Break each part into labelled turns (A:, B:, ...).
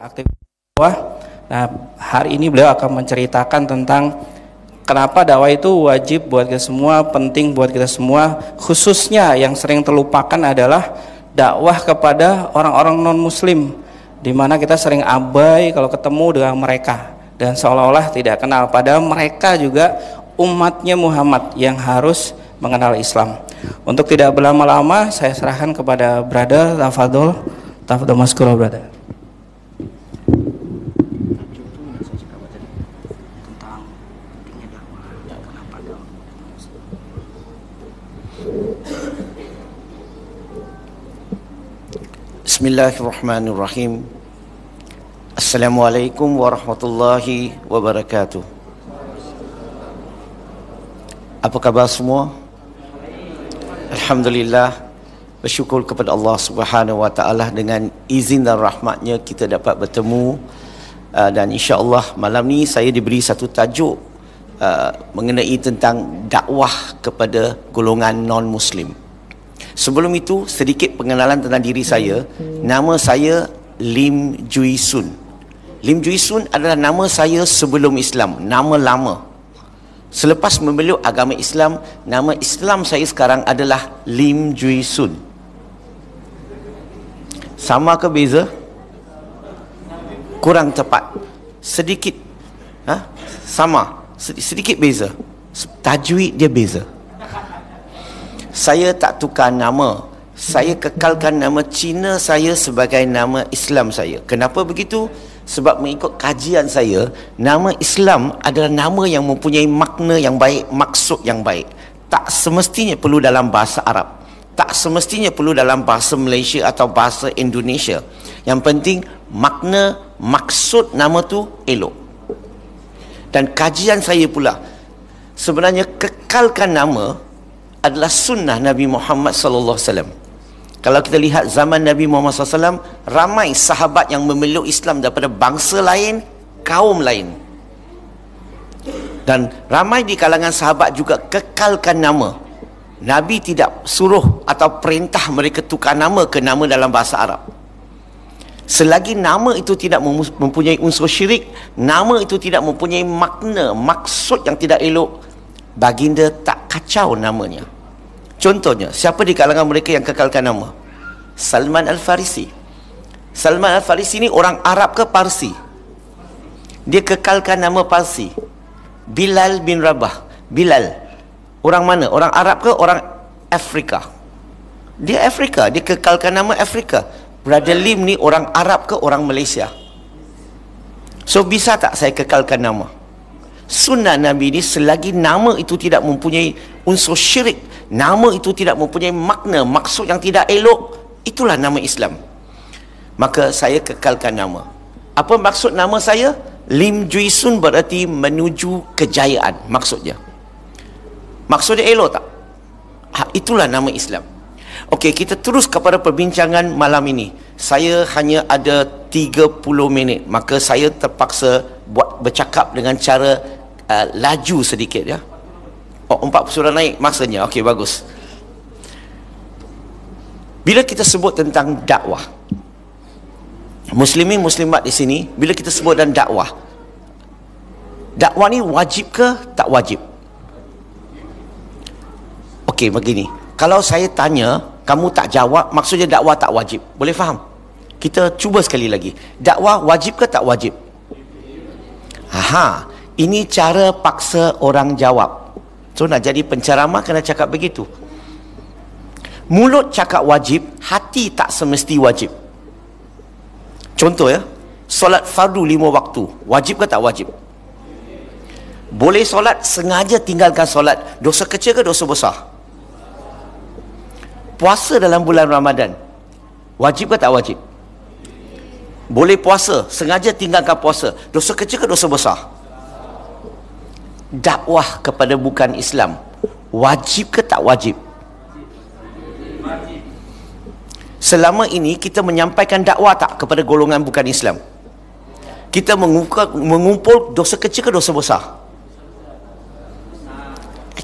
A: aktif dakwah. Nah, hari ini beliau akan menceritakan tentang kenapa dakwah itu wajib buat kita semua, penting buat kita semua, khususnya yang sering terlupakan adalah dakwah kepada orang-orang non-muslim di mana kita sering abai kalau ketemu dengan mereka dan seolah-olah tidak kenal padahal mereka juga umatnya Muhammad yang harus mengenal Islam. Untuk tidak berlama-lama saya serahkan kepada brother Tafadol Tafadol Maskuro brother. Bismillahirrahmanirrahim Assalamualaikum warahmatullahi wabarakatuh Apa khabar semua? Alhamdulillah Bersyukur kepada Allah subhanahu wa ta'ala Dengan izin dan rahmatnya kita dapat bertemu uh, Dan insya Allah malam ni saya diberi satu tajuk uh, Mengenai tentang dakwah kepada golongan non-muslim Sebelum itu sedikit pengenalan tentang diri saya. Nama saya Lim Jui Sun. Lim Jui Sun adalah nama saya sebelum Islam, nama lama. Selepas memeluk agama Islam, nama Islam saya sekarang adalah Lim Jui Sun. Sama ke beza? Kurang tepat. Sedikit. Ha? Sama. Sedikit beza. Tajwid dia beza saya tak tukar nama saya kekalkan nama Cina saya sebagai nama Islam saya kenapa begitu sebab mengikut kajian saya nama Islam adalah nama yang mempunyai makna yang baik maksud yang baik tak semestinya perlu dalam bahasa Arab tak semestinya perlu dalam bahasa Malaysia atau bahasa Indonesia yang penting makna maksud nama tu elok dan kajian saya pula sebenarnya kekalkan nama adalah sunnah Nabi Muhammad sallallahu alaihi wasallam. Kalau kita lihat zaman Nabi Muhammad SAW, ramai sahabat yang memeluk Islam daripada bangsa lain, kaum lain. Dan ramai di kalangan sahabat juga kekalkan nama. Nabi tidak suruh atau perintah mereka tukar nama ke nama dalam bahasa Arab. Selagi nama itu tidak mempunyai unsur syirik, nama itu tidak mempunyai makna, maksud yang tidak elok, baginda tak kacau namanya. Contohnya, siapa di kalangan mereka yang kekalkan nama? Salman Al-Farisi. Salman Al-Farisi ni orang Arab ke Parsi? Dia kekalkan nama Parsi. Bilal bin Rabah. Bilal. Orang mana? Orang Arab ke orang Afrika? Dia Afrika. Dia kekalkan nama Afrika. Brother Lim ni orang Arab ke orang Malaysia? So, bisa tak saya kekalkan nama? Sunnah Nabi ni selagi nama itu tidak mempunyai unsur syirik nama itu tidak mempunyai makna maksud yang tidak elok itulah nama Islam maka saya kekalkan nama apa maksud nama saya Lim Jui Sun berarti menuju kejayaan maksudnya maksudnya elok tak ha, itulah nama Islam Okey, kita terus kepada perbincangan malam ini. Saya hanya ada 30 minit, maka saya terpaksa buat bercakap dengan cara uh, laju sedikit ya. Oh, empat surah naik masanya. Okey, bagus. Bila kita sebut tentang dakwah, muslimin muslimat di sini, bila kita sebut dan dakwah, dakwah ni wajib ke tak wajib? Okey, begini. Kalau saya tanya, kamu tak jawab, maksudnya dakwah tak wajib. Boleh faham? Kita cuba sekali lagi. Dakwah wajib ke tak wajib? Aha, ini cara paksa orang jawab. So nak jadi penceramah kena cakap begitu. Mulut cakap wajib, hati tak semesti wajib. Contoh ya, solat fardu lima waktu, wajib ke tak wajib? Boleh solat, sengaja tinggalkan solat, dosa kecil ke dosa besar? Puasa dalam bulan Ramadan, wajib ke tak wajib? Boleh puasa, sengaja tinggalkan puasa, dosa kecil ke dosa besar? dakwah kepada bukan Islam wajib ke tak wajib? Selama ini kita menyampaikan dakwah tak kepada golongan bukan Islam? Kita mengumpul dosa kecil ke dosa besar?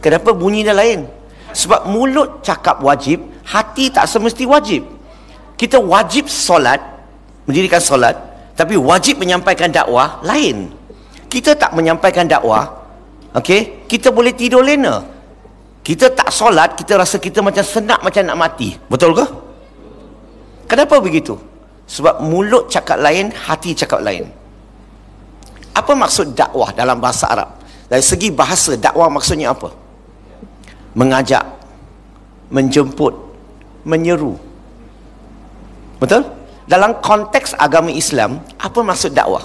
A: Kenapa bunyi dia lain? Sebab mulut cakap wajib, hati tak semesti wajib. Kita wajib solat, mendirikan solat, tapi wajib menyampaikan dakwah lain. Kita tak menyampaikan dakwah, Okay, kita boleh tidur lena. Kita tak solat, kita rasa kita macam senak macam nak mati. Betul ke? Kenapa begitu? Sebab mulut cakap lain, hati cakap lain. Apa maksud dakwah dalam bahasa Arab? Dari segi bahasa, dakwah maksudnya apa? Mengajak, menjemput, menyeru. Betul? Dalam konteks agama Islam, apa maksud dakwah?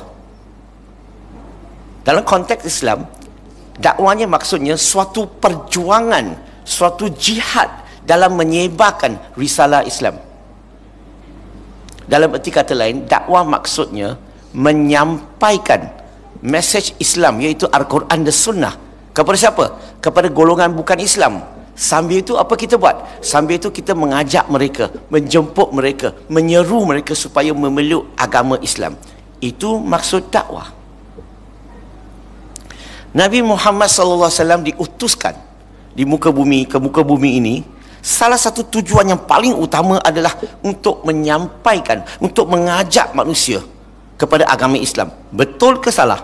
A: Dalam konteks Islam, Dakwanya maksudnya suatu perjuangan suatu jihad dalam menyebarkan risalah Islam dalam erti kata lain dakwah maksudnya menyampaikan message Islam iaitu Al-Quran dan Sunnah kepada siapa? kepada golongan bukan Islam sambil itu apa kita buat? sambil itu kita mengajak mereka menjemput mereka menyeru mereka supaya memeluk agama Islam itu maksud dakwah Nabi Muhammad sallallahu alaihi wasallam diutuskan di muka bumi ke muka bumi ini salah satu tujuan yang paling utama adalah untuk menyampaikan untuk mengajak manusia kepada agama Islam betul ke salah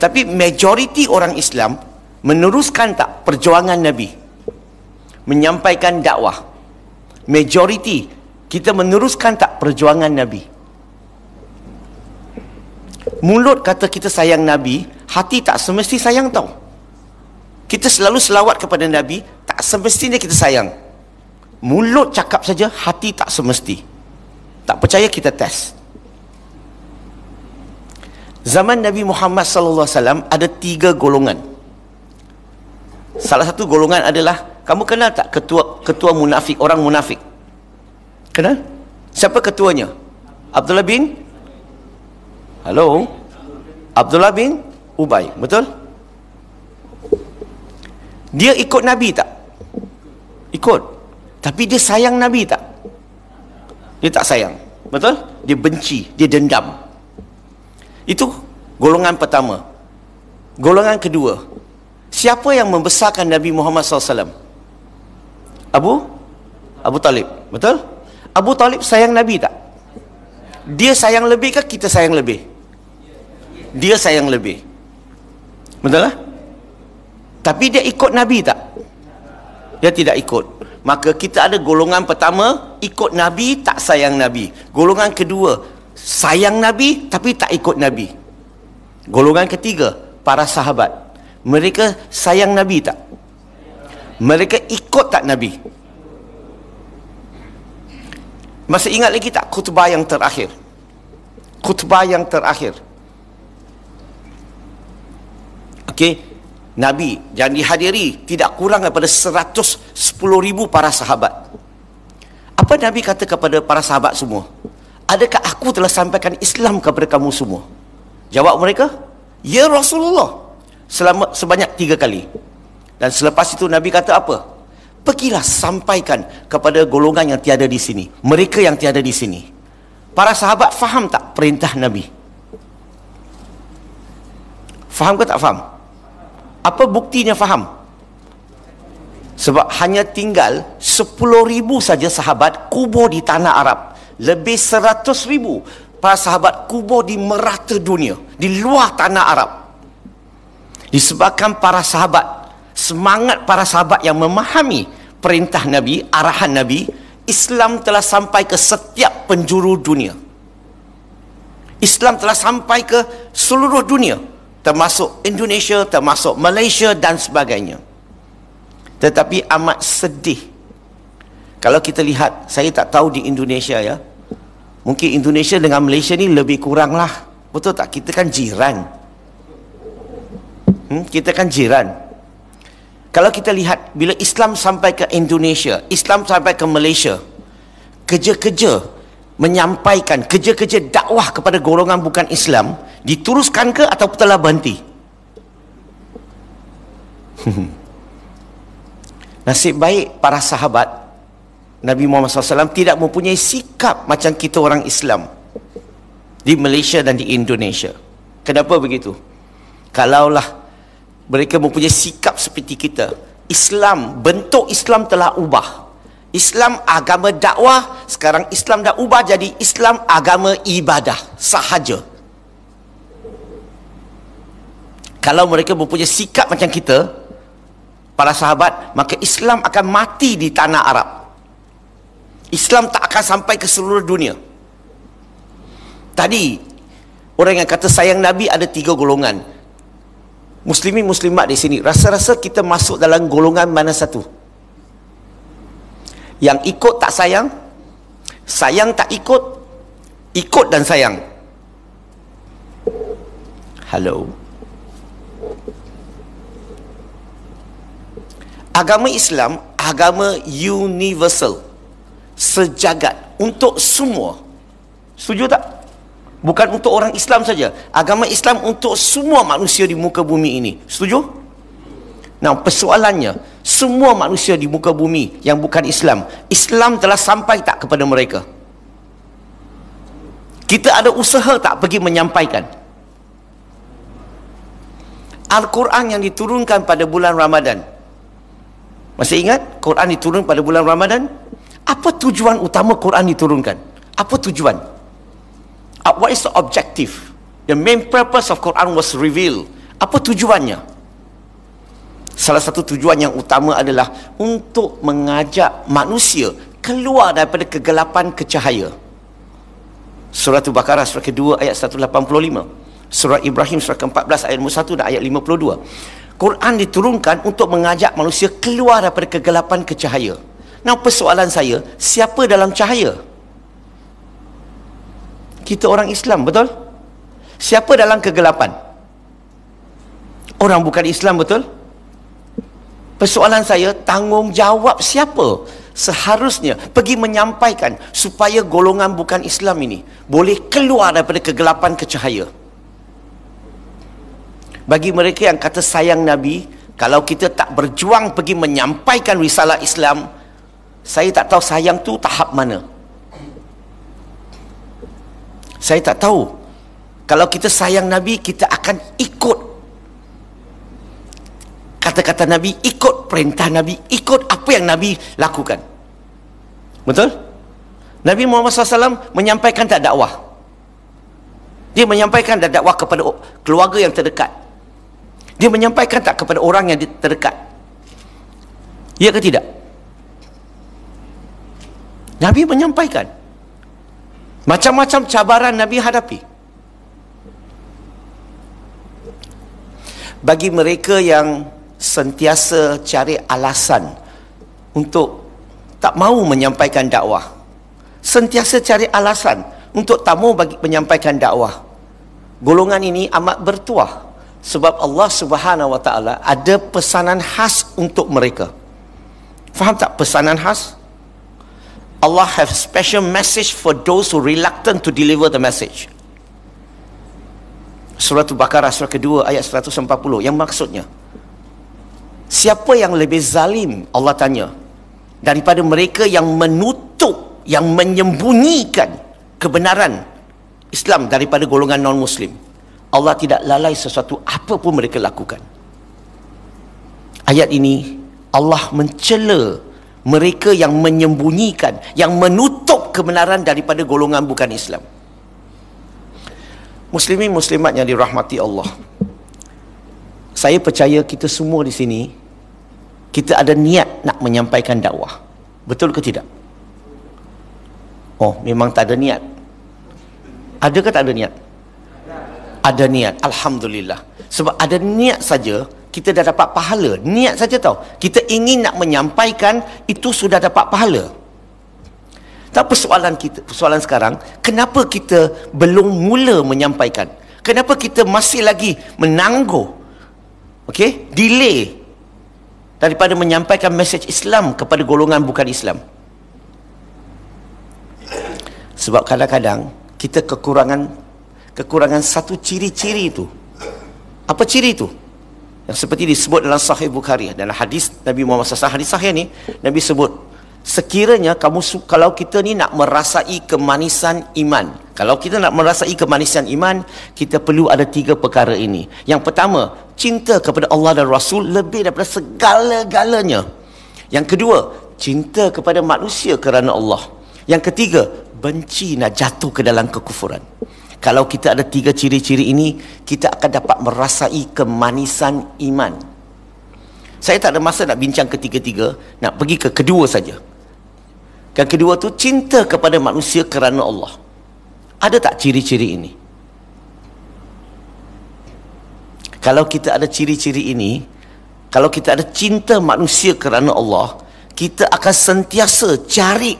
A: tapi majoriti orang Islam meneruskan tak perjuangan nabi menyampaikan dakwah majoriti kita meneruskan tak perjuangan nabi Mulut kata kita sayang Nabi Hati tak semesti sayang tau Kita selalu selawat kepada Nabi Tak semestinya kita sayang Mulut cakap saja Hati tak semesti Tak percaya kita test Zaman Nabi Muhammad sallallahu alaihi wasallam ada tiga golongan. Salah satu golongan adalah kamu kenal tak ketua ketua munafik orang munafik? Kenal? Siapa ketuanya? Abdullah bin Hello? Abdullah bin Ubay, betul? Dia ikut Nabi tak? Ikut. Tapi dia sayang Nabi tak? Dia tak sayang. Betul? Dia benci, dia dendam. Itu golongan pertama. Golongan kedua. Siapa yang membesarkan Nabi Muhammad SAW? Abu? Abu Talib. Betul? Abu Talib sayang Nabi tak? Dia sayang lebih ke kita sayang lebih? dia sayang lebih betul lah tapi dia ikut Nabi tak? dia tidak ikut maka kita ada golongan pertama ikut Nabi tak sayang Nabi golongan kedua sayang Nabi tapi tak ikut Nabi golongan ketiga para sahabat mereka sayang Nabi tak? mereka ikut tak Nabi? masih ingat lagi tak khutbah yang terakhir? khutbah yang terakhir Okey, Nabi yang dihadiri tidak kurang daripada 110 ribu para sahabat. Apa Nabi kata kepada para sahabat semua? Adakah aku telah sampaikan Islam kepada kamu semua? Jawab mereka, Ya Rasulullah. Selama, sebanyak tiga kali. Dan selepas itu Nabi kata apa? Pergilah sampaikan kepada golongan yang tiada di sini. Mereka yang tiada di sini. Para sahabat faham tak perintah Nabi? Faham ke tak Faham apa buktinya faham sebab hanya tinggal ribu saja sahabat kubur di tanah Arab lebih ribu para sahabat kubur di merata dunia di luar tanah Arab disebabkan para sahabat semangat para sahabat yang memahami perintah Nabi, arahan Nabi Islam telah sampai ke setiap penjuru dunia Islam telah sampai ke seluruh dunia termasuk Indonesia, termasuk Malaysia dan sebagainya. Tetapi amat sedih. Kalau kita lihat, saya tak tahu di Indonesia ya. Mungkin Indonesia dengan Malaysia ni lebih kurang lah Betul tak? Kita kan jiran. Hmm? Kita kan jiran. Kalau kita lihat, bila Islam sampai ke Indonesia, Islam sampai ke Malaysia, kerja-kerja menyampaikan kerja-kerja dakwah kepada golongan bukan Islam diteruskan ke atau telah berhenti nasib baik para sahabat Nabi Muhammad SAW tidak mempunyai sikap macam kita orang Islam di Malaysia dan di Indonesia kenapa begitu kalaulah mereka mempunyai sikap seperti kita Islam bentuk Islam telah ubah Islam agama dakwah sekarang Islam dah ubah jadi Islam agama ibadah sahaja kalau mereka mempunyai sikap macam kita para sahabat maka Islam akan mati di tanah Arab Islam tak akan sampai ke seluruh dunia tadi orang yang kata sayang Nabi ada tiga golongan Muslimin Muslimat di sini rasa-rasa kita masuk dalam golongan mana satu yang ikut tak sayang sayang tak ikut ikut dan sayang hello agama Islam agama universal sejagat untuk semua setuju tak? bukan untuk orang Islam saja agama Islam untuk semua manusia di muka bumi ini setuju? nah persoalannya semua manusia di muka bumi yang bukan Islam Islam telah sampai tak kepada mereka kita ada usaha tak pergi menyampaikan Al-Quran yang diturunkan pada bulan Ramadan masih ingat Quran diturun pada bulan Ramadan apa tujuan utama Quran diturunkan apa tujuan uh, what is the objective the main purpose of Quran was revealed apa tujuannya salah satu tujuan yang utama adalah untuk mengajak manusia keluar daripada kegelapan ke cahaya. Surah Al-Baqarah surah kedua ayat 185. Surah Ibrahim surah ke-14 ayat 1 dan ayat 52. Quran diturunkan untuk mengajak manusia keluar daripada kegelapan ke cahaya. Now persoalan saya, siapa dalam cahaya? Kita orang Islam, betul? Siapa dalam kegelapan? Orang bukan Islam, betul? Betul? Persoalan saya, tanggungjawab siapa seharusnya pergi menyampaikan supaya golongan bukan Islam ini boleh keluar daripada kegelapan ke cahaya. Bagi mereka yang kata sayang Nabi, kalau kita tak berjuang pergi menyampaikan risalah Islam, saya tak tahu sayang tu tahap mana. Saya tak tahu. Kalau kita sayang Nabi, kita akan ikut kata-kata Nabi ikut perintah Nabi ikut apa yang Nabi lakukan betul? Nabi Muhammad SAW menyampaikan tak dakwah dia menyampaikan tak dakwah kepada keluarga yang terdekat dia menyampaikan tak kepada orang yang terdekat ya ke tidak? Nabi menyampaikan macam-macam cabaran Nabi hadapi bagi mereka yang sentiasa cari alasan untuk tak mau menyampaikan dakwah. Sentiasa cari alasan untuk tak mau bagi menyampaikan dakwah. Golongan ini amat bertuah sebab Allah Subhanahu wa taala ada pesanan khas untuk mereka. Faham tak pesanan khas? Allah have special message for those who reluctant to deliver the message. Surah Al-Baqarah surah kedua ayat 140 yang maksudnya Siapa yang lebih zalim? Allah tanya. Daripada mereka yang menutup, yang menyembunyikan kebenaran Islam daripada golongan non-Muslim. Allah tidak lalai sesuatu apa pun mereka lakukan. Ayat ini Allah mencela mereka yang menyembunyikan, yang menutup kebenaran daripada golongan bukan Islam. Muslimin muslimat yang dirahmati Allah saya percaya kita semua di sini kita ada niat nak menyampaikan dakwah betul ke tidak oh memang tak ada niat ada ke tak ada niat ada niat alhamdulillah sebab ada niat saja kita dah dapat pahala niat saja tahu kita ingin nak menyampaikan itu sudah dapat pahala tak persoalan kita persoalan sekarang kenapa kita belum mula menyampaikan kenapa kita masih lagi menangguh Okey, delay daripada menyampaikan mesej Islam kepada golongan bukan Islam. Sebab kadang-kadang kita kekurangan kekurangan satu ciri-ciri itu. Apa ciri itu? Yang seperti disebut dalam Sahih Bukhari dan hadis Nabi Muhammad SAW hadis Sahih ni Nabi sebut sekiranya kamu kalau kita ni nak merasai kemanisan iman kalau kita nak merasai kemanisan iman kita perlu ada tiga perkara ini yang pertama cinta kepada Allah dan Rasul lebih daripada segala-galanya yang kedua cinta kepada manusia kerana Allah yang ketiga benci nak jatuh ke dalam kekufuran kalau kita ada tiga ciri-ciri ini kita akan dapat merasai kemanisan iman saya tak ada masa nak bincang ketiga-tiga, nak pergi ke kedua saja. Yang kedua tu cinta kepada manusia kerana Allah. Ada tak ciri-ciri ini? Kalau kita ada ciri-ciri ini, kalau kita ada cinta manusia kerana Allah, kita akan sentiasa cari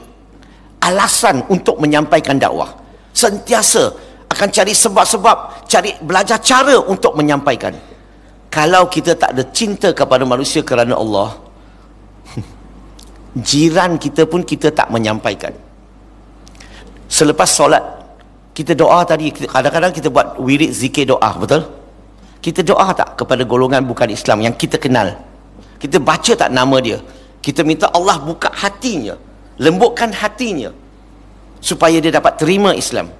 A: alasan untuk menyampaikan dakwah. Sentiasa akan cari sebab-sebab, cari belajar cara untuk menyampaikan. Kalau kita tak ada cinta kepada manusia kerana Allah, jiran kita pun kita tak menyampaikan selepas solat kita doa tadi kadang-kadang kita buat wirid zikir doa betul kita doa tak kepada golongan bukan Islam yang kita kenal kita baca tak nama dia kita minta Allah buka hatinya lembutkan hatinya supaya dia dapat terima Islam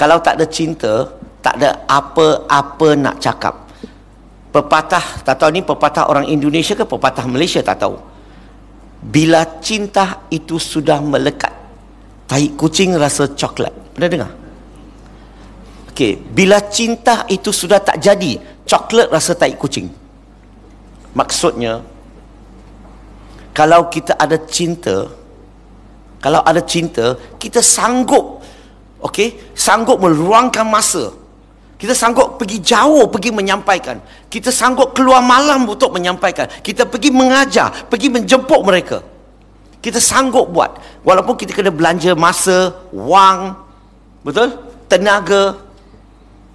A: kalau tak ada cinta tak ada apa-apa nak cakap pepatah tak tahu ni pepatah orang Indonesia ke pepatah Malaysia tak tahu bila cinta itu sudah melekat tai kucing rasa coklat pernah dengar okey bila cinta itu sudah tak jadi coklat rasa tai kucing maksudnya kalau kita ada cinta kalau ada cinta kita sanggup okey sanggup meluangkan masa kita sanggup pergi jauh pergi menyampaikan. Kita sanggup keluar malam untuk menyampaikan. Kita pergi mengajar, pergi menjemput mereka. Kita sanggup buat. Walaupun kita kena belanja masa, wang, betul? Tenaga.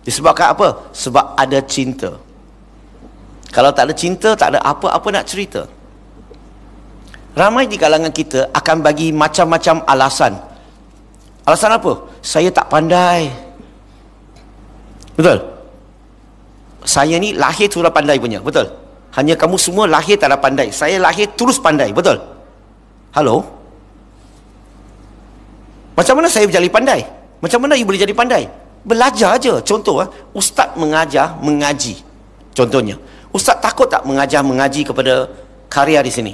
A: Disebabkan apa? Sebab ada cinta. Kalau tak ada cinta, tak ada apa-apa nak cerita. Ramai di kalangan kita akan bagi macam-macam alasan. Alasan apa? Saya tak pandai. Saya tak pandai. Betul? Saya ni lahir sudah pandai punya. Betul? Hanya kamu semua lahir tak ada pandai. Saya lahir terus pandai. Betul? Halo? Macam mana saya jadi pandai? Macam mana you boleh jadi pandai? Belajar aja. Contoh, ah, ustaz mengajar mengaji. Contohnya. Ustaz takut tak mengajar mengaji kepada karya di sini?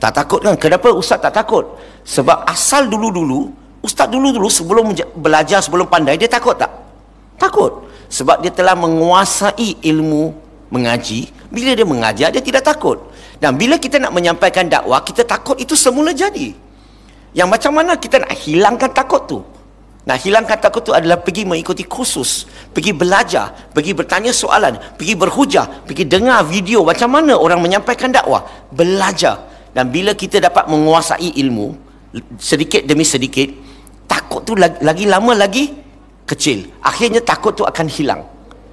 A: Tak takut kan? Kenapa ustaz tak takut? Sebab asal dulu-dulu, ustaz dulu-dulu sebelum belajar, sebelum pandai, dia takut tak? Takut sebab dia telah menguasai ilmu mengaji. Bila dia mengajar dia tidak takut. Dan bila kita nak menyampaikan dakwah, kita takut itu semula jadi. Yang macam mana kita nak hilangkan takut tu? Nah, hilangkan takut tu adalah pergi mengikuti kursus, pergi belajar, pergi bertanya soalan, pergi berhujah, pergi dengar video macam mana orang menyampaikan dakwah, belajar. Dan bila kita dapat menguasai ilmu sedikit demi sedikit, takut tu lagi, lagi lama lagi kecil akhirnya takut tu akan hilang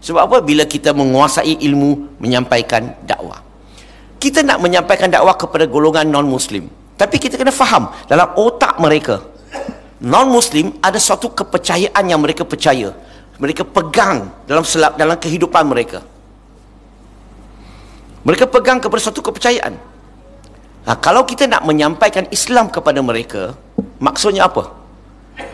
A: sebab apa bila kita menguasai ilmu menyampaikan dakwah kita nak menyampaikan dakwah kepada golongan non muslim tapi kita kena faham dalam otak mereka non muslim ada suatu kepercayaan yang mereka percaya mereka pegang dalam selap dalam kehidupan mereka mereka pegang kepada suatu kepercayaan nah, kalau kita nak menyampaikan Islam kepada mereka maksudnya apa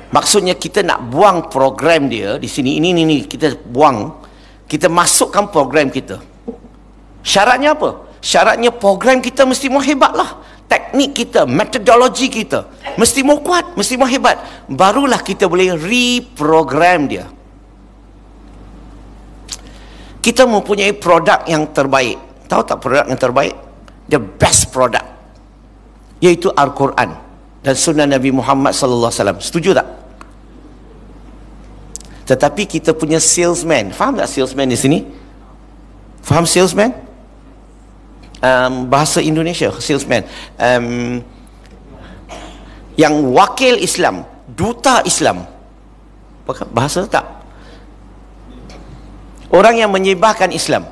A: Maksudnya kita nak buang program dia di sini ini ini, ini kita buang. Kita masukkan program kita. Syaratnya apa? Syaratnya program kita mesti mau hebatlah. Teknik kita, metodologi kita mesti mau kuat, mesti mau hebat. Barulah kita boleh reprogram dia. Kita mempunyai produk yang terbaik. Tahu tak produk yang terbaik? The best product. yaitu Al-Quran dan Sunnah Nabi Muhammad sallallahu alaihi wasallam. Setuju tak? Tetapi kita punya salesman. Faham tak salesman di sini? Faham salesman? Um, bahasa Indonesia, salesman. Um, yang wakil Islam, duta Islam. Bahasa tak? Orang yang menyebarkan Islam.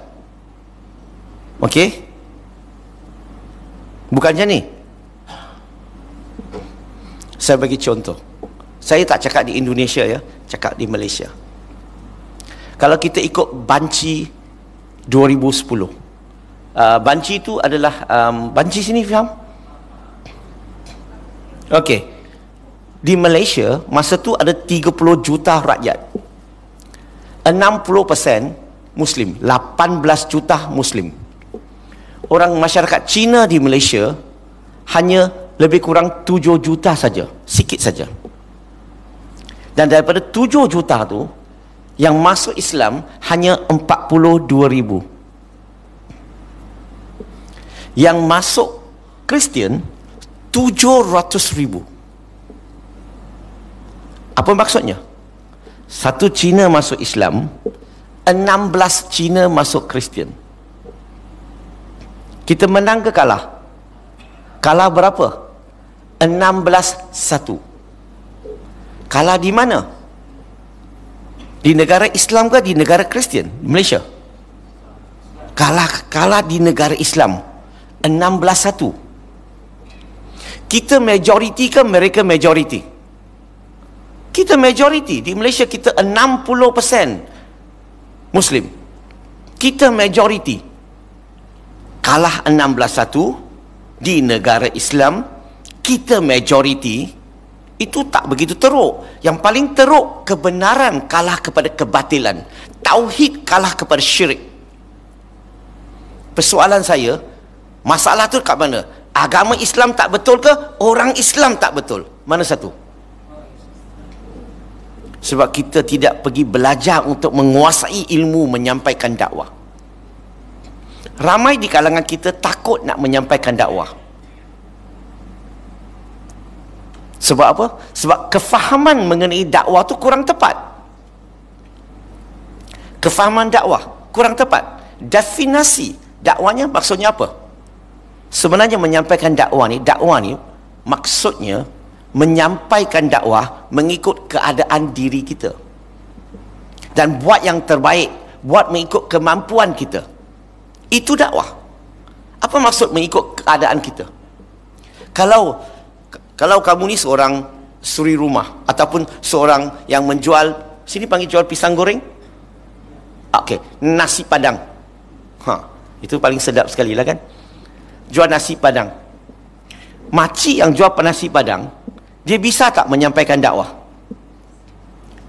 A: Okey? Bukan macam ni. Saya bagi contoh. Saya tak cakap di Indonesia ya, cakap di Malaysia. Kalau kita ikut banci 2010. Uh, banci itu adalah um, banci sini faham? Okey. Di Malaysia masa tu ada 30 juta rakyat. 60% muslim, 18 juta muslim. Orang masyarakat Cina di Malaysia hanya lebih kurang 7 juta saja, sikit saja. Dan daripada 7 juta tu Yang masuk Islam Hanya 42 ribu Yang masuk Kristian 700 ribu Apa maksudnya? Satu Cina masuk Islam 16 Cina masuk Kristian Kita menang ke kalah? Kalah berapa? 16 satu Kalah di mana? Di negara Islam ke di negara Kristian? Malaysia. Kalah kalah di negara Islam. 16-1. Kita majoriti ke mereka majoriti? Kita majoriti. Di Malaysia kita 60% Muslim. Kita majoriti. Kalah 16-1 di negara Islam. Kita majoriti. Kita majoriti itu tak begitu teruk yang paling teruk kebenaran kalah kepada kebatilan tauhid kalah kepada syirik persoalan saya masalah tu kat mana agama Islam tak betul ke orang Islam tak betul mana satu sebab kita tidak pergi belajar untuk menguasai ilmu menyampaikan dakwah ramai di kalangan kita takut nak menyampaikan dakwah Sebab apa? Sebab kefahaman mengenai dakwah tu kurang tepat. Kefahaman dakwah kurang tepat. Definasi dakwahnya maksudnya apa? Sebenarnya menyampaikan dakwah ni, dakwah ni maksudnya menyampaikan dakwah mengikut keadaan diri kita. Dan buat yang terbaik, buat mengikut kemampuan kita. Itu dakwah. Apa maksud mengikut keadaan kita? Kalau kalau kamu ni seorang suri rumah ataupun seorang yang menjual sini panggil jual pisang goreng. Okey, nasi padang. Ha, itu paling sedap sekali lah kan. Jual nasi padang. maci yang jual nasi padang, dia bisa tak menyampaikan dakwah?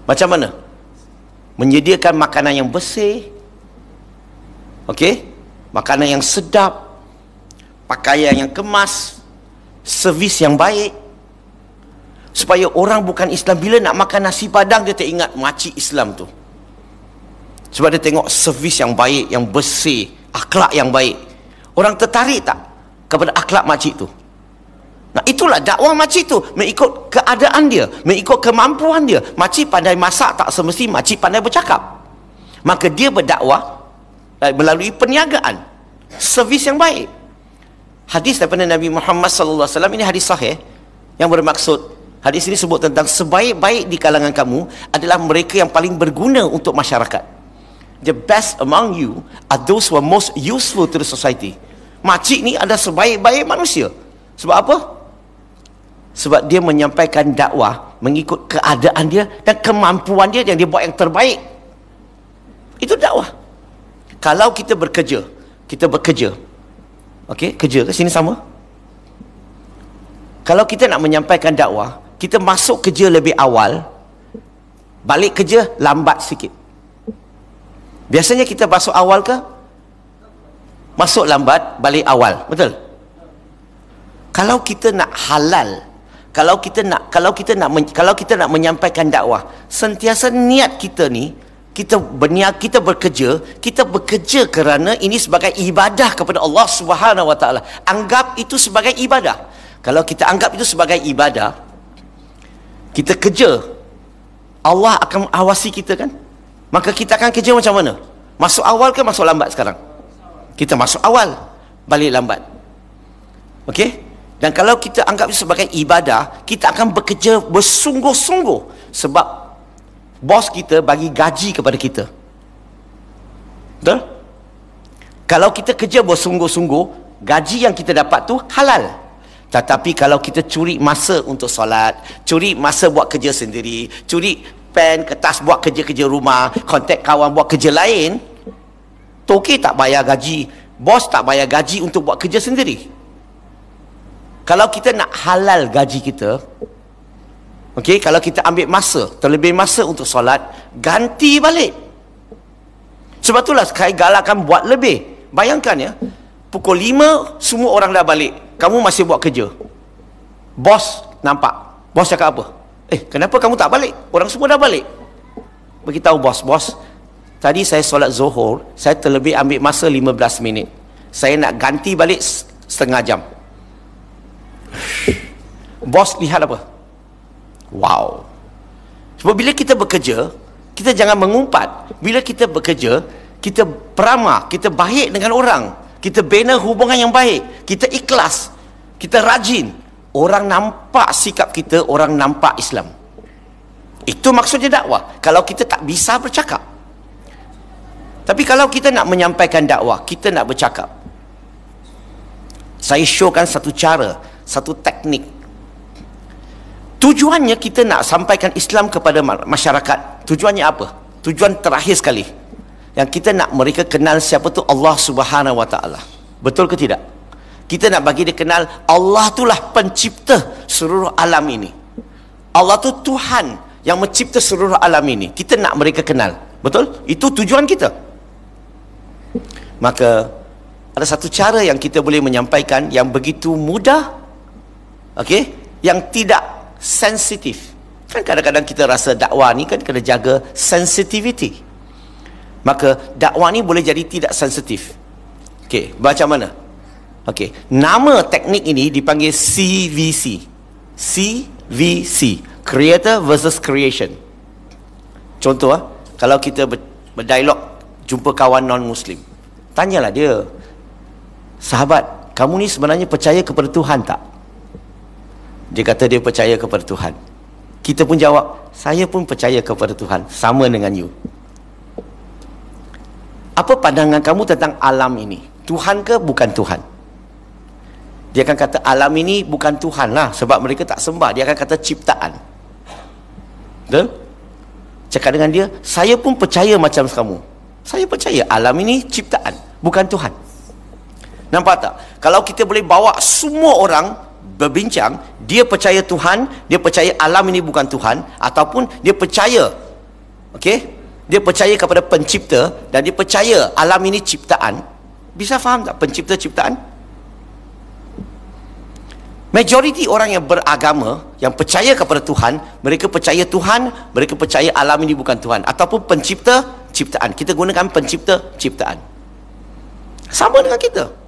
A: Macam mana? Menyediakan makanan yang bersih. Okey? Makanan yang sedap. Pakaian yang kemas, servis yang baik supaya orang bukan Islam bila nak makan nasi padang dia tak ingat makcik Islam tu sebab dia tengok servis yang baik yang bersih akhlak yang baik orang tertarik tak kepada akhlak makcik tu nah itulah dakwah makcik tu mengikut keadaan dia mengikut kemampuan dia makcik pandai masak tak semesti makcik pandai bercakap maka dia berdakwah eh, melalui perniagaan servis yang baik hadis daripada Nabi Muhammad sallallahu alaihi wasallam ini hadis sahih yang bermaksud hadis ini sebut tentang sebaik-baik di kalangan kamu adalah mereka yang paling berguna untuk masyarakat. The best among you are those who are most useful to the society. Makcik ni ada sebaik-baik manusia. Sebab apa? Sebab dia menyampaikan dakwah mengikut keadaan dia dan kemampuan dia yang dia buat yang terbaik. Itu dakwah. Kalau kita bekerja, kita bekerja, Okey, kerja ke sini sama. Kalau kita nak menyampaikan dakwah, kita masuk kerja lebih awal, balik kerja lambat sikit. Biasanya kita masuk awal ke? Masuk lambat, balik awal. Betul? Kalau kita nak halal, kalau kita nak kalau kita nak kalau kita nak menyampaikan dakwah, sentiasa niat kita ni kita berniat kita bekerja kita bekerja kerana ini sebagai ibadah kepada Allah Subhanahu Wa Taala anggap itu sebagai ibadah kalau kita anggap itu sebagai ibadah kita kerja Allah akan awasi kita kan maka kita akan kerja macam mana masuk awal ke masuk lambat sekarang kita masuk awal balik lambat okey dan kalau kita anggap itu sebagai ibadah kita akan bekerja bersungguh-sungguh sebab bos kita bagi gaji kepada kita. Betul? Kalau kita kerja bersungguh-sungguh, gaji yang kita dapat tu halal. Tetapi kalau kita curi masa untuk solat, curi masa buat kerja sendiri, curi pen, kertas buat kerja-kerja rumah, kontak kawan buat kerja lain, toki tak bayar gaji, bos tak bayar gaji untuk buat kerja sendiri. Kalau kita nak halal gaji kita, Okey, kalau kita ambil masa, terlebih masa untuk solat, ganti balik. Sebab itulah saya galakkan buat lebih. Bayangkan ya, pukul 5 semua orang dah balik. Kamu masih buat kerja. Bos nampak. Bos cakap apa? Eh, kenapa kamu tak balik? Orang semua dah balik. Bagi tahu bos, bos, tadi saya solat zuhur, saya terlebih ambil masa 15 minit. Saya nak ganti balik setengah jam. Bos lihat apa? Wow. Sebab bila kita bekerja, kita jangan mengumpat. Bila kita bekerja, kita peramah, kita baik dengan orang. Kita bina hubungan yang baik. Kita ikhlas. Kita rajin. Orang nampak sikap kita, orang nampak Islam. Itu maksudnya dakwah. Kalau kita tak bisa bercakap. Tapi kalau kita nak menyampaikan dakwah, kita nak bercakap. Saya showkan satu cara, satu teknik Tujuannya kita nak sampaikan Islam kepada masyarakat. Tujuannya apa? Tujuan terakhir sekali. Yang kita nak mereka kenal siapa tu Allah Subhanahu Wa Taala. Betul ke tidak? Kita nak bagi dia kenal Allah itulah pencipta seluruh alam ini. Allah tu Tuhan yang mencipta seluruh alam ini. Kita nak mereka kenal. Betul? Itu tujuan kita. Maka ada satu cara yang kita boleh menyampaikan yang begitu mudah. Okey? Yang tidak sensitif. Kan kadang-kadang kita rasa dakwah ni kan kena jaga sensitivity. Maka dakwah ni boleh jadi tidak sensitif. Okey, macam mana? Okey, nama teknik ini dipanggil CVC. CVC, Creator versus Creation. Contoh ah, kalau kita berdialog jumpa kawan non-muslim. Tanyalah dia, "Sahabat, kamu ni sebenarnya percaya kepada Tuhan tak?" Dia kata dia percaya kepada Tuhan. Kita pun jawab, saya pun percaya kepada Tuhan. Sama dengan you. Apa pandangan kamu tentang alam ini? Tuhan ke bukan Tuhan? Dia akan kata alam ini bukan Tuhan lah. Sebab mereka tak sembah. Dia akan kata ciptaan. Betul? Cakap dengan dia, saya pun percaya macam kamu. Saya percaya alam ini ciptaan. Bukan Tuhan. Nampak tak? Kalau kita boleh bawa semua orang berbincang dia percaya Tuhan dia percaya alam ini bukan Tuhan ataupun dia percaya okey dia percaya kepada pencipta dan dia percaya alam ini ciptaan bisa faham tak pencipta ciptaan majoriti orang yang beragama yang percaya kepada Tuhan mereka percaya Tuhan mereka percaya alam ini bukan Tuhan ataupun pencipta ciptaan kita gunakan pencipta ciptaan sama dengan kita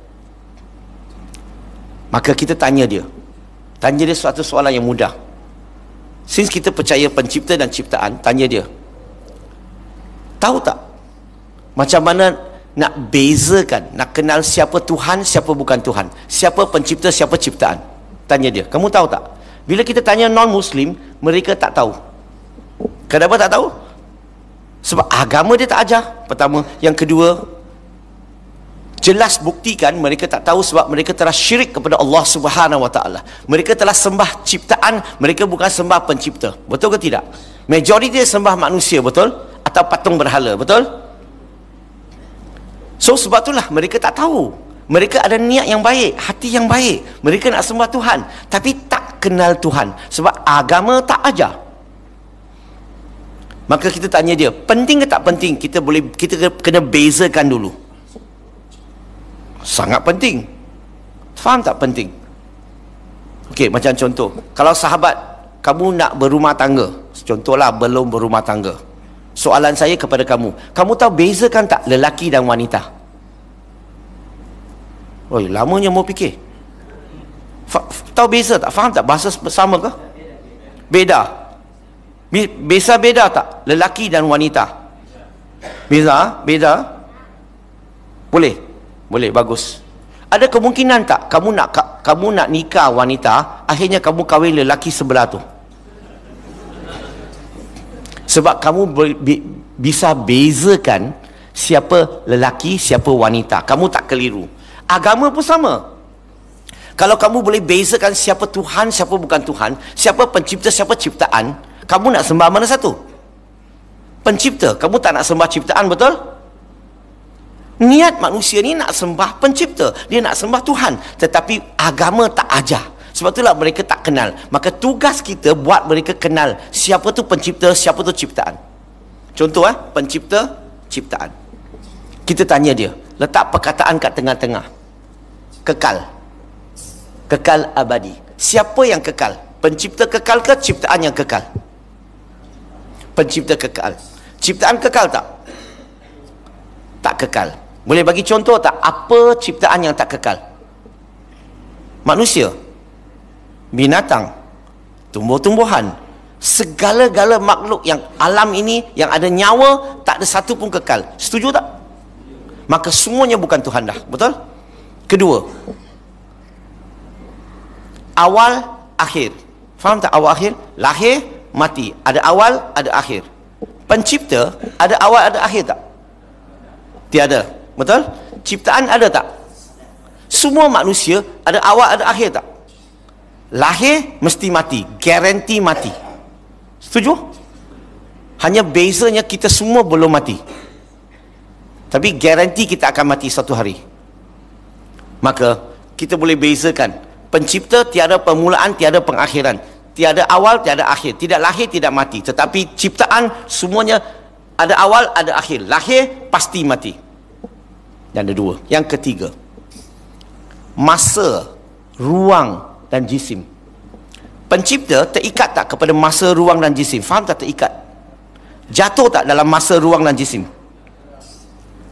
A: Maka kita tanya dia. Tanya dia suatu soalan yang mudah. Since kita percaya pencipta dan ciptaan, tanya dia. Tahu tak? Macam mana nak bezakan, nak kenal siapa Tuhan, siapa bukan Tuhan. Siapa pencipta, siapa ciptaan. Tanya dia. Kamu tahu tak? Bila kita tanya non-Muslim, mereka tak tahu. Kenapa tak tahu? Sebab agama dia tak ajar. Pertama. Yang kedua, jelas buktikan mereka tak tahu sebab mereka telah syirik kepada Allah Subhanahu Wa Taala. Mereka telah sembah ciptaan, mereka bukan sembah pencipta. Betul ke tidak? Majoriti sembah manusia, betul? Atau patung berhala, betul? So sebab itulah mereka tak tahu. Mereka ada niat yang baik, hati yang baik. Mereka nak sembah Tuhan, tapi tak kenal Tuhan sebab agama tak ajar. Maka kita tanya dia, penting ke tak penting? Kita boleh kita kena bezakan dulu sangat penting faham tak penting ok macam contoh kalau sahabat kamu nak berumah tangga contohlah belum berumah tangga soalan saya kepada kamu kamu tahu bezakan tak lelaki dan wanita oi lamanya mau fikir Fa- tahu beza tak faham tak bahasa sama ke beda beza beda tak lelaki dan wanita beza ha? beza boleh boleh bagus. Ada kemungkinan tak kamu nak kamu nak nikah wanita, akhirnya kamu kahwin lelaki sebelah tu? Sebab kamu be, be, bisa bezakan siapa lelaki, siapa wanita. Kamu tak keliru. Agama pun sama. Kalau kamu boleh bezakan siapa Tuhan, siapa bukan Tuhan, siapa pencipta, siapa ciptaan, kamu nak sembah mana satu? Pencipta. Kamu tak nak sembah ciptaan, Betul? Niat manusia ni nak sembah pencipta. Dia nak sembah Tuhan. Tetapi agama tak ajar. Sebab itulah mereka tak kenal. Maka tugas kita buat mereka kenal siapa tu pencipta, siapa tu ciptaan. Contoh eh, pencipta, ciptaan. Kita tanya dia, letak perkataan kat tengah-tengah. Kekal. Kekal abadi. Siapa yang kekal? Pencipta kekal ke ciptaan yang kekal? Pencipta kekal. Ciptaan kekal tak? Tak kekal. Boleh bagi contoh tak? Apa ciptaan yang tak kekal? Manusia. Binatang. Tumbuh-tumbuhan. Segala-gala makhluk yang alam ini, yang ada nyawa, tak ada satu pun kekal. Setuju tak? Maka semuanya bukan Tuhan dah. Betul? Kedua. Awal, akhir. Faham tak awal, akhir? Lahir, mati. Ada awal, ada akhir. Pencipta, ada awal, ada akhir tak? Tiada. Tiada. Betul? Ciptaan ada tak? Semua manusia ada awal ada akhir tak? Lahir mesti mati, garanti mati. Setuju? Hanya bezanya kita semua belum mati. Tapi garanti kita akan mati satu hari. Maka kita boleh bezakan. Pencipta tiada permulaan, tiada pengakhiran. Tiada awal, tiada akhir. Tidak lahir, tidak mati. Tetapi ciptaan semuanya ada awal, ada akhir. Lahir, pasti mati. Yang ada dua. Yang ketiga, masa, ruang dan jisim. Pencipta terikat tak kepada masa, ruang dan jisim? Faham tak terikat? Jatuh tak dalam masa, ruang dan jisim?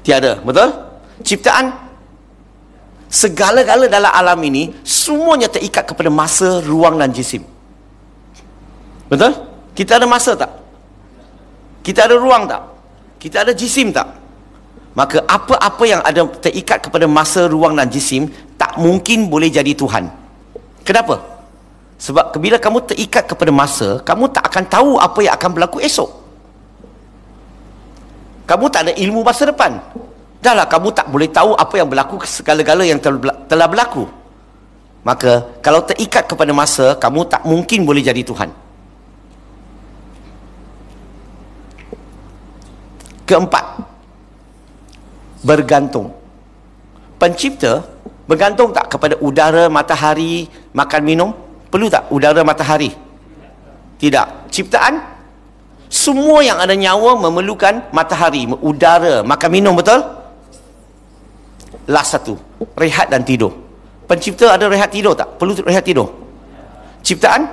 A: Tiada, betul? Ciptaan segala-gala dalam alam ini semuanya terikat kepada masa, ruang dan jisim. Betul? Kita ada masa tak? Kita ada ruang tak? Kita ada jisim tak? maka apa-apa yang ada terikat kepada masa, ruang dan jisim tak mungkin boleh jadi Tuhan kenapa? sebab bila kamu terikat kepada masa kamu tak akan tahu apa yang akan berlaku esok kamu tak ada ilmu masa depan dah lah kamu tak boleh tahu apa yang berlaku segala-gala yang telah berlaku maka kalau terikat kepada masa kamu tak mungkin boleh jadi Tuhan keempat bergantung. Pencipta bergantung tak kepada udara, matahari, makan, minum? Perlu tak udara, matahari? Tidak. Ciptaan? Semua yang ada nyawa memerlukan matahari, udara, makan, minum, betul? Last satu, rehat dan tidur. Pencipta ada rehat tidur tak? Perlu rehat tidur? Ciptaan?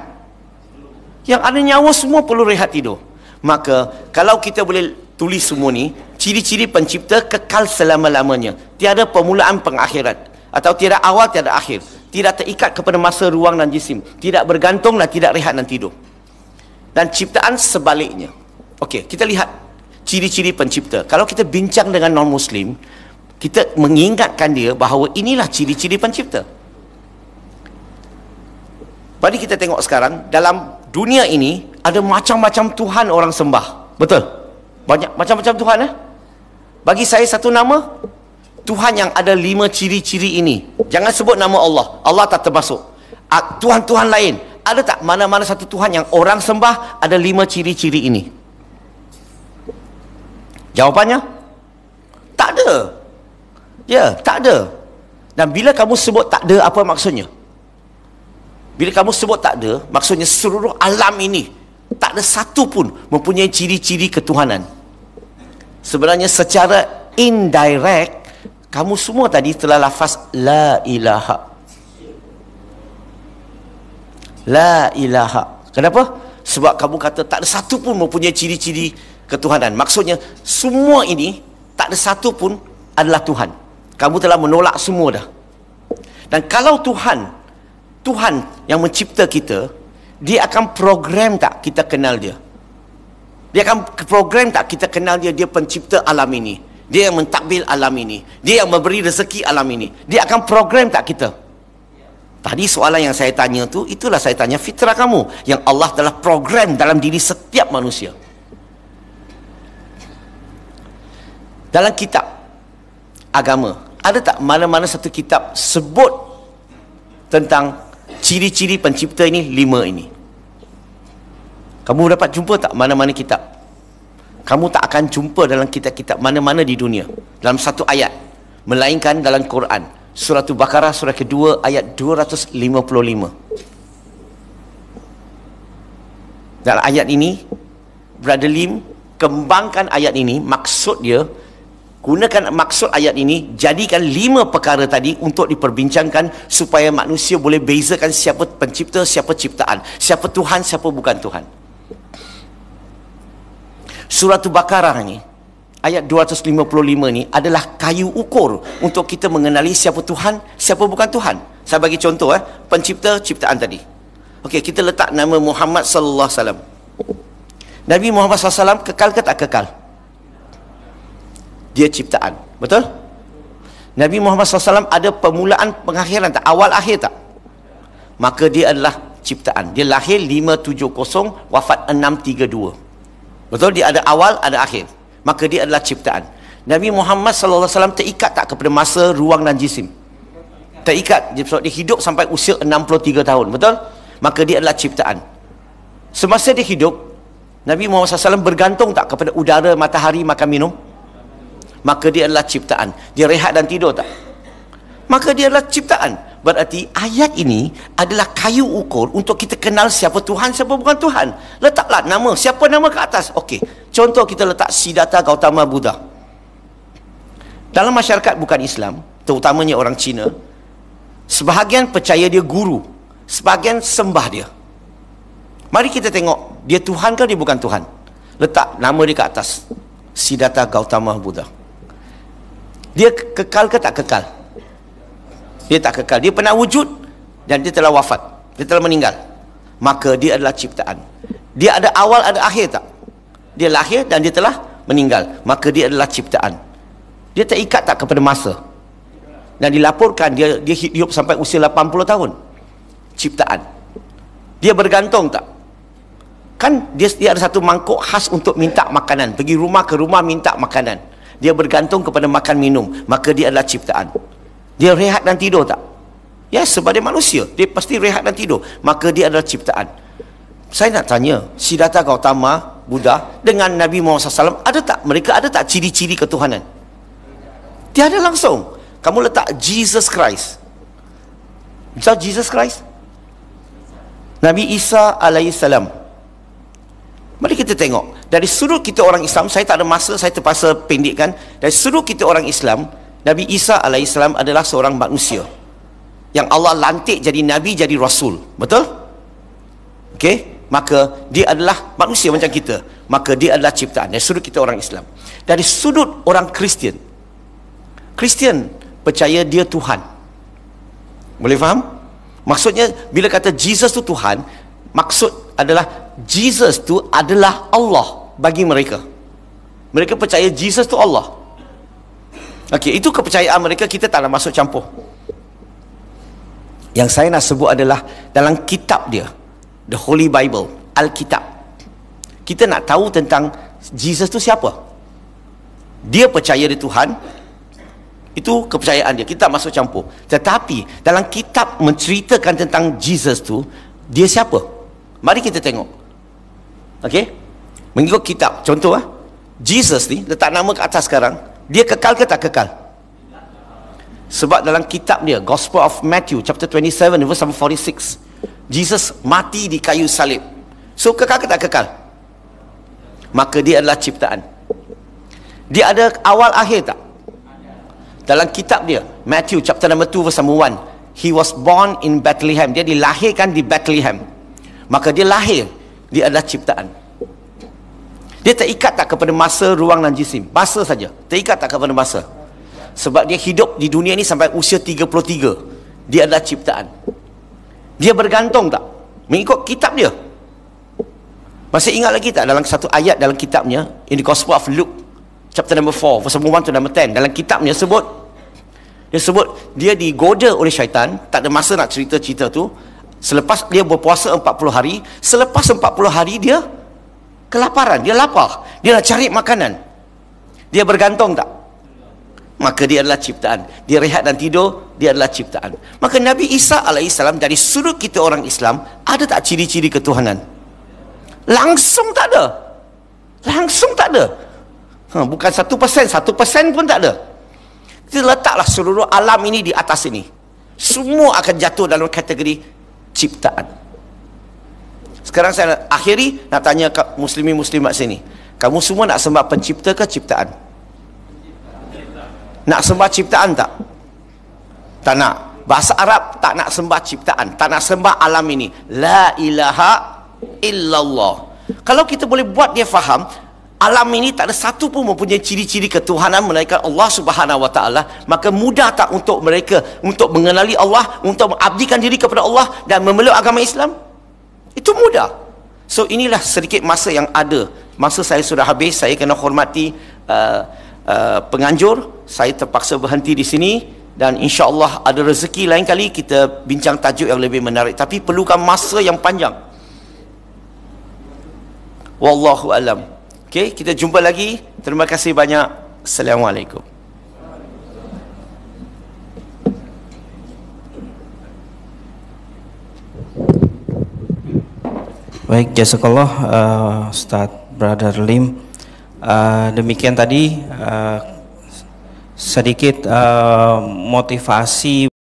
A: Yang ada nyawa semua perlu rehat tidur. Maka, kalau kita boleh tulis semua ni, ciri-ciri pencipta kekal selama-lamanya tiada permulaan pengakhiran atau tiada awal tiada akhir tidak terikat kepada masa ruang dan jisim tidak bergantung dan tidak rehat dan tidur dan ciptaan sebaliknya okey kita lihat ciri-ciri pencipta kalau kita bincang dengan non muslim kita mengingatkan dia bahawa inilah ciri-ciri pencipta mari kita tengok sekarang dalam dunia ini ada macam-macam tuhan orang sembah betul banyak macam-macam tuhan eh bagi saya satu nama Tuhan yang ada lima ciri-ciri ini Jangan sebut nama Allah Allah tak termasuk Tuhan-Tuhan lain Ada tak mana-mana satu Tuhan yang orang sembah Ada lima ciri-ciri ini Jawapannya Tak ada Ya tak ada Dan bila kamu sebut tak ada apa maksudnya Bila kamu sebut tak ada Maksudnya seluruh alam ini Tak ada satu pun mempunyai ciri-ciri ketuhanan sebenarnya secara indirect kamu semua tadi telah lafaz la ilaha la ilaha kenapa sebab kamu kata tak ada satu pun mempunyai ciri-ciri ketuhanan maksudnya semua ini tak ada satu pun adalah Tuhan kamu telah menolak semua dah dan kalau Tuhan Tuhan yang mencipta kita dia akan program tak kita kenal dia dia akan program tak kita kenal dia dia pencipta alam ini dia yang mentakbil alam ini dia yang memberi rezeki alam ini dia akan program tak kita tadi soalan yang saya tanya tu itulah saya tanya fitrah kamu yang Allah telah program dalam diri setiap manusia dalam kitab agama ada tak mana-mana satu kitab sebut tentang ciri-ciri pencipta ini lima ini kamu dapat jumpa tak mana-mana kitab? Kamu tak akan jumpa dalam kitab-kitab mana-mana di dunia dalam satu ayat melainkan dalam Quran. Surah Al-Baqarah surah kedua ayat 255. Dalam ayat ini Brother Lim kembangkan ayat ini maksud dia gunakan maksud ayat ini jadikan lima perkara tadi untuk diperbincangkan supaya manusia boleh bezakan siapa pencipta siapa ciptaan siapa Tuhan siapa bukan Tuhan surah Al-Baqarah ni ayat 255 ni adalah kayu ukur untuk kita mengenali siapa Tuhan, siapa bukan Tuhan. Saya bagi contoh eh, pencipta ciptaan tadi. Okey, kita letak nama Muhammad sallallahu alaihi wasallam. Nabi Muhammad sallallahu alaihi wasallam kekal ke tak kekal? Dia ciptaan, betul? Nabi Muhammad SAW ada permulaan pengakhiran tak? Awal akhir tak? Maka dia adalah ciptaan. Dia lahir 570, wafat 632. Betul? Dia ada awal, ada akhir. Maka dia adalah ciptaan. Nabi Muhammad sallallahu alaihi wasallam terikat tak kepada masa, ruang dan jisim? Terikat. Sebab dia hidup sampai usia 63 tahun. Betul? Maka dia adalah ciptaan. Semasa dia hidup, Nabi Muhammad SAW bergantung tak kepada udara, matahari, makan minum? Maka dia adalah ciptaan. Dia rehat dan tidur tak? maka dia adalah ciptaan berarti ayat ini adalah kayu ukur untuk kita kenal siapa Tuhan siapa bukan Tuhan letaklah nama siapa nama ke atas okey contoh kita letak Siddhartha Gautama Buddha dalam masyarakat bukan Islam terutamanya orang Cina sebahagian percaya dia guru sebahagian sembah dia mari kita tengok dia Tuhan ke dia bukan Tuhan letak nama dia ke atas Siddhartha Gautama Buddha dia kekal ke tak kekal dia tak kekal dia pernah wujud dan dia telah wafat dia telah meninggal maka dia adalah ciptaan dia ada awal ada akhir tak dia lahir dan dia telah meninggal maka dia adalah ciptaan dia tak ikat tak kepada masa dan dilaporkan dia dia hidup sampai usia 80 tahun ciptaan dia bergantung tak kan dia, dia ada satu mangkuk khas untuk minta makanan pergi rumah ke rumah minta makanan dia bergantung kepada makan minum maka dia adalah ciptaan dia rehat dan tidur tak? Ya, sebagai manusia, dia pasti rehat dan tidur. Maka dia adalah ciptaan. Saya nak tanya, si Siddhartha Gautama, Buddha, dengan Nabi Muhammad SAW, ada tak? Mereka ada tak ciri-ciri ketuhanan? Tiada langsung. Kamu letak Jesus Christ. Misal Jesus Christ? Nabi Isa alaihissalam. Mari kita tengok. Dari sudut kita orang Islam, saya tak ada masa, saya terpaksa pendekkan. Dari sudut kita orang Islam, Nabi Isa AS adalah seorang manusia yang Allah lantik jadi Nabi, jadi Rasul. Betul? Okey? Maka dia adalah manusia macam kita. Maka dia adalah ciptaan. Dari sudut kita orang Islam. Dari sudut orang Kristian. Kristian percaya dia Tuhan. Boleh faham? Maksudnya bila kata Jesus tu Tuhan, maksud adalah Jesus tu adalah Allah bagi mereka. Mereka percaya Jesus tu Allah. Okey, itu kepercayaan mereka kita tak nak masuk campur. Yang saya nak sebut adalah dalam kitab dia, the Holy Bible, Alkitab. Kita nak tahu tentang Jesus tu siapa? Dia percaya dia Tuhan. Itu kepercayaan dia. Kita tak masuk campur. Tetapi dalam kitab menceritakan tentang Jesus tu, dia siapa? Mari kita tengok. Okey? Mengikut kitab, contoh ah. Jesus ni letak nama ke atas sekarang, dia kekal ke tak kekal sebab dalam kitab dia Gospel of Matthew chapter 27 verse 46 Jesus mati di kayu salib so kekal ke tak kekal maka dia adalah ciptaan dia ada awal akhir tak dalam kitab dia Matthew chapter number 2 verse number 1 he was born in Bethlehem dia dilahirkan di Bethlehem maka dia lahir dia adalah ciptaan dia tak ikat tak kepada masa, ruang dan jisim? Masa saja. Tak ikat tak kepada masa? Sebab dia hidup di dunia ini sampai usia 33. Dia adalah ciptaan. Dia bergantung tak? Mengikut kitab dia. Masih ingat lagi tak dalam satu ayat dalam kitabnya? In the Gospel of Luke, chapter number 4, verse number 1 to number 10. Dalam kitabnya sebut, dia sebut dia digoda oleh syaitan, tak ada masa nak cerita-cerita tu. Selepas dia berpuasa 40 hari, selepas 40 hari dia kelaparan dia lapar dia nak cari makanan dia bergantung tak maka dia adalah ciptaan dia rehat dan tidur dia adalah ciptaan maka Nabi Isa AS dari sudut kita orang Islam ada tak ciri-ciri ketuhanan langsung tak ada langsung tak ada ha, bukan satu persen satu persen pun tak ada kita letaklah seluruh alam ini di atas ini semua akan jatuh dalam kategori ciptaan sekarang saya nak akhiri nak tanya ke muslimin muslimat sini. Kamu semua nak sembah pencipta ke ciptaan? Nak sembah ciptaan tak? Tak nak. Bahasa Arab tak nak sembah ciptaan, tak nak sembah alam ini. La ilaha illallah. Kalau kita boleh buat dia faham, alam ini tak ada satu pun mempunyai ciri-ciri ketuhanan melainkan Allah Subhanahu wa taala, maka mudah tak untuk mereka untuk mengenali Allah, untuk mengabdikan diri kepada Allah dan memeluk agama Islam? itu mudah so inilah sedikit masa yang ada masa saya sudah habis saya kena hormati uh, uh, penganjur saya terpaksa berhenti di sini dan insya Allah ada rezeki lain kali kita bincang tajuk yang lebih menarik tapi perlukan masa yang panjang Wallahu alam. Okay, kita jumpa lagi. Terima kasih banyak. Assalamualaikum. Baik, jazakallah uh, Ustaz Brother Lim. Uh, demikian tadi uh, sedikit uh, motivasi